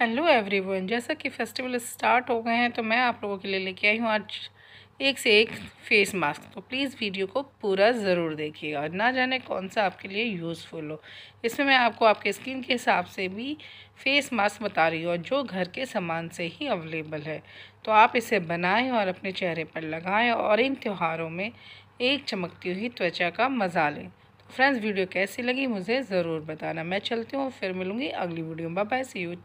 hello everyone जैसा कि festival start हो गए हैं तो मैं आप लोगों के लिए लेके आई हूँ आज एक से एक फेस मास्क तो प्लीज़ वीडियो को पूरा ज़रूर देखिएगा और ना जाने कौन सा आपके लिए यूज़फुल हो इसमें मैं आपको आपके स्किन के हिसाब से भी फेस मास्क बता रही हूँ और जो घर के सामान से ही अवेलेबल है तो आप इसे बनाएं और अपने चेहरे पर लगाएं और इन त्योहारों में एक चमकती हुई त्वचा का मज़ा लें फ्रेंड्स वीडियो तो कैसी लगी मुझे ज़रूर बताना मैं चलती हूँ फिर मिलूँगी अगली वीडियो में बाय सी यू